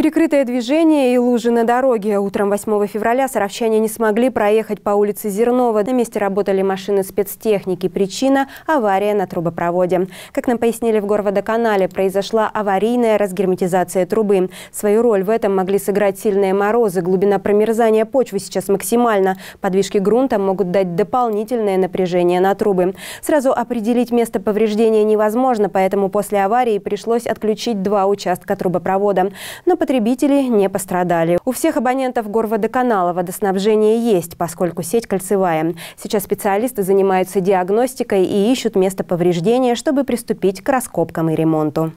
Перекрытое движение и лужи на дороге. Утром 8 февраля саровчане не смогли проехать по улице Зернова. На месте работали машины спецтехники. Причина – авария на трубопроводе. Как нам пояснили в горводоканале, произошла аварийная разгерметизация трубы. Свою роль в этом могли сыграть сильные морозы. Глубина промерзания почвы сейчас максимальна. Подвижки грунта могут дать дополнительное напряжение на трубы. Сразу определить место повреждения невозможно, поэтому после аварии пришлось отключить два участка трубопровода. Но под потребители не пострадали. У всех абонентов горводоканала водоснабжение есть, поскольку сеть кольцевая. Сейчас специалисты занимаются диагностикой и ищут место повреждения, чтобы приступить к раскопкам и ремонту.